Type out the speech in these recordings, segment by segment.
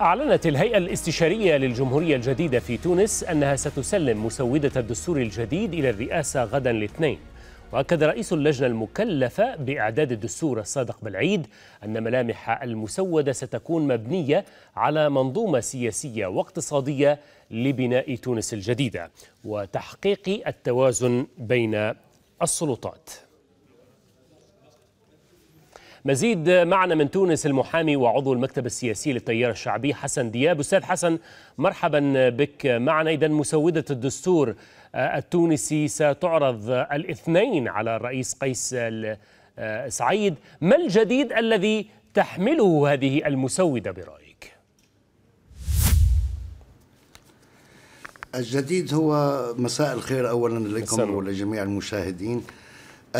أعلنت الهيئة الاستشارية للجمهورية الجديدة في تونس أنها ستسلم مسودة الدستور الجديد إلى الرئاسة غدا الاثنين وأكد رئيس اللجنة المكلفة بإعداد الدستور الصادق بالعيد أن ملامح المسودة ستكون مبنية على منظومة سياسية واقتصادية لبناء تونس الجديدة وتحقيق التوازن بين السلطات مزيد معنا من تونس المحامي وعضو المكتب السياسي للتيار الشعبي حسن دياب استاذ حسن مرحبا بك معنا اذا مسوده الدستور التونسي ستعرض الاثنين على الرئيس قيس آه، سعيد ما الجديد الذي تحمله هذه المسوده برايك الجديد هو مساء الخير اولا لكم ولجميع المشاهدين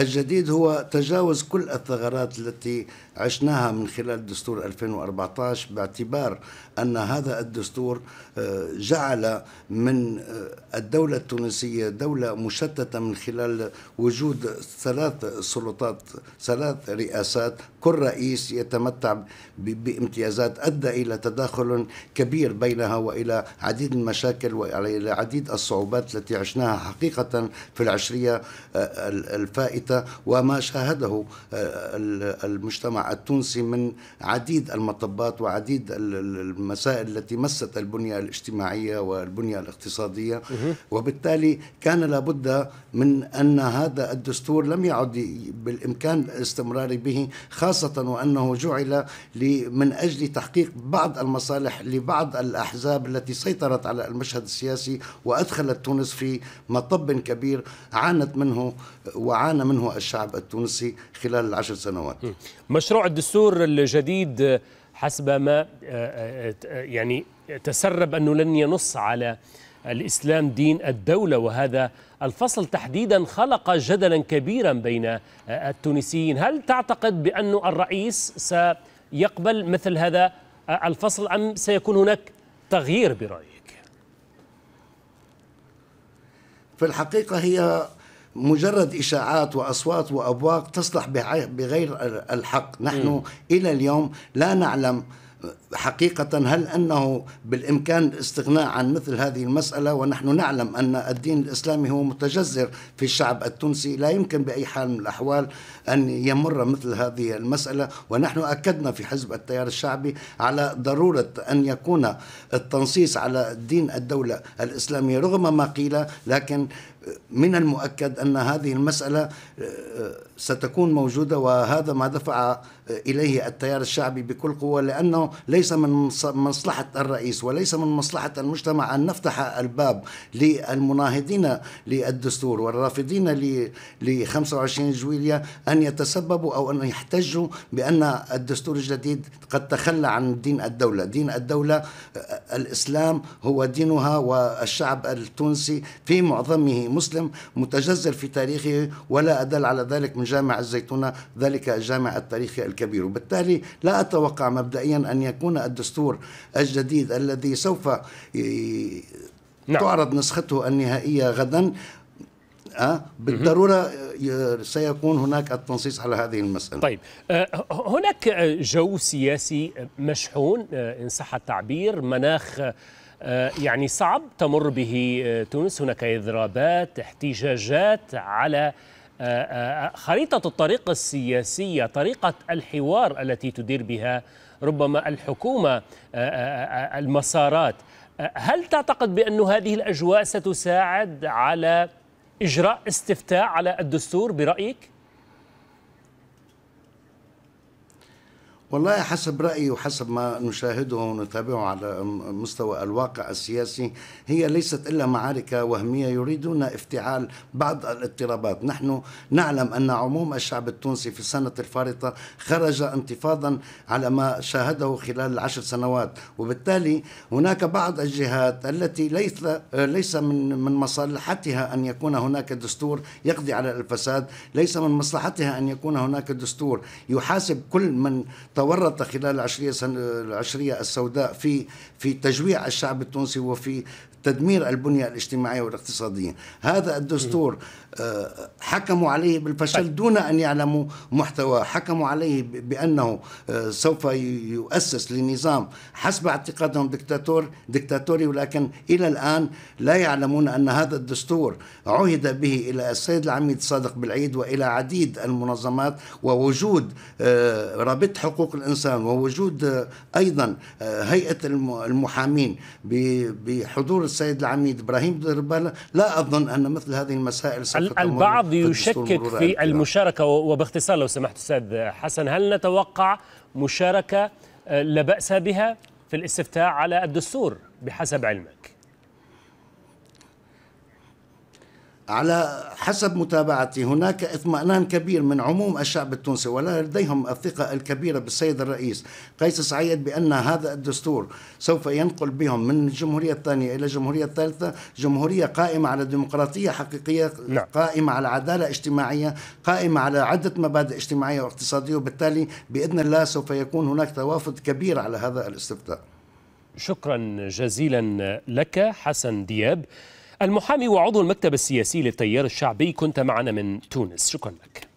الجديد هو تجاوز كل الثغرات التي عشناها من خلال دستور 2014 باعتبار ان هذا الدستور آه، جعل من آه، الدوله التونسيه دوله مشتته من خلال وجود ثلاث سلطات ثلاث رئاسات كل رئيس يتمتع بامتيازات ادى الى تداخل كبير بينها والى عديد المشاكل والى عديد الصعوبات التي عشناها حقيقه في العشريه آه، الفائته الشتاء وما شاهده آه، المجتمع التونسي من عديد المطبات وعديد المسائل التي مست البنية الاجتماعية والبنية الاقتصادية وبالتالي كان لابد من أن هذا الدستور لم يعد بالإمكان الاستمرار به خاصة وأنه جعل من أجل تحقيق بعض المصالح لبعض الأحزاب التي سيطرت على المشهد السياسي وأدخلت تونس في مطب كبير عانت منه وعانى منه منه الشعب التونسي خلال العشر سنوات مشروع الدستور الجديد حسب ما آه، آه، يعني تسرب أنه لن ينص على الإسلام دين الدولة وهذا الفصل تحديدا خلق جدلا كبيرا بين آه، التونسيين هل تعتقد بأن الرئيس سيقبل مثل هذا الفصل أم سيكون هناك تغيير برأيك؟ في الحقيقة هي مجرد إشاعات وأصوات وأبواق تصلح بغير الحق نحن م. إلى اليوم لا نعلم حقيقة هل أنه بالإمكان الاستغناء عن مثل هذه المسألة ونحن نعلم أن الدين الإسلامي هو متجذر في الشعب التونسي لا يمكن بأي حال من الأحوال أن يمر مثل هذه المسألة ونحن أكدنا في حزب التيار الشعبي على ضرورة أن يكون التنصيص على دين الدولة الإسلامية رغم ما قيل لكن من المؤكد ان هذه المساله آه، آه، ستكون موجوده وهذا ما دفع اليه التيار الشعبي بكل قوه لانه ليس من مصلحه الرئيس وليس من مصلحه المجتمع ان نفتح الباب للمناهضين للدستور والرافضين ل 25 جويليا ان يتسببوا او ان يحتجوا بان الدستور الجديد قد تخلى عن دين الدوله، دين الدوله آه، الاسلام هو دينها والشعب التونسي في معظمه مسلم متجذر في تاريخه ولا أدل على ذلك من جامع الزيتونة ذلك الجامع التاريخي الكبير وبالتالي لا أتوقع مبدئيا أن يكون الدستور الجديد الذي سوف نعم. تعرض نسخته النهائية غدا أه بالضرورة سيكون هناك التنصيص على هذه المسألة طيب آه، هناك جو سياسي مشحون آه، إن صح التعبير مناخ آه، يعني صعب تمر به آه، تونس هناك إضرابات احتجاجات على آه، خريطة الطريق السياسية طريقة الحوار التي تدير بها ربما الحكومة المسارات هل تعتقد بأن هذه الأجواء ستساعد على إجراء استفتاء على الدستور برأيك؟ والله حسب رأيي وحسب ما نشاهده ونتابعه على مستوى الواقع السياسي هي ليست إلا معارك وهمية يريدون افتعال بعض الاضطرابات نحن نعلم أن عموم الشعب التونسي في السنة الفارطة خرج انتفاضا على ما شاهده خلال العشر سنوات وبالتالي هناك بعض الجهات التي ليس ليس من من مصلحتها أن يكون هناك دستور يقضي على الفساد ليس من مصلحتها أن يكون هناك دستور يحاسب كل من تورط خلال العشرية, سن... العشرية السوداء في في تجويع الشعب التونسي وفي تدمير البنية الاجتماعية والاقتصادية هذا الدستور آه، حكموا عليه بالفشل طيب. دون أن يعلموا محتوى حكموا عليه بأنه آه، سوف يؤسس لنظام حسب اعتقادهم دكتاتور دكتاتوري ولكن إلى الآن لا يعلمون أن هذا الدستور عهد به إلى السيد العميد صادق بالعيد وإلى عديد المنظمات ووجود آه، رابط حقوق حقوق الانسان ووجود آه، ايضا آه، هيئه المحامين بحضور السيد العميد ابراهيم دربالة لا اظن ان مثل هذه المسائل سوف البعض يشكك في, في المشاركه وباختصار لو سمحت استاذ حسن هل نتوقع مشاركه آه، لا باس بها في الاستفتاء على الدستور بحسب علمك على حسب متابعتي هناك اطمئنان كبير من عموم الشعب التونسي ولا لديهم الثقة الكبيرة بالسيد الرئيس قيس سعيد بأن هذا الدستور سوف ينقل بهم من الجمهورية الثانية إلى الجمهورية الثالثة جمهورية قائمة على ديمقراطية حقيقية لا. نعم. قائمة على عدالة اجتماعية قائمة على عدة مبادئ اجتماعية واقتصادية وبالتالي بإذن الله سوف يكون هناك توافد كبير على هذا الاستفتاء شكرا جزيلا لك حسن دياب المحامي وعضو المكتب السياسي للتيار الشعبي كنت معنا من تونس شكرا لك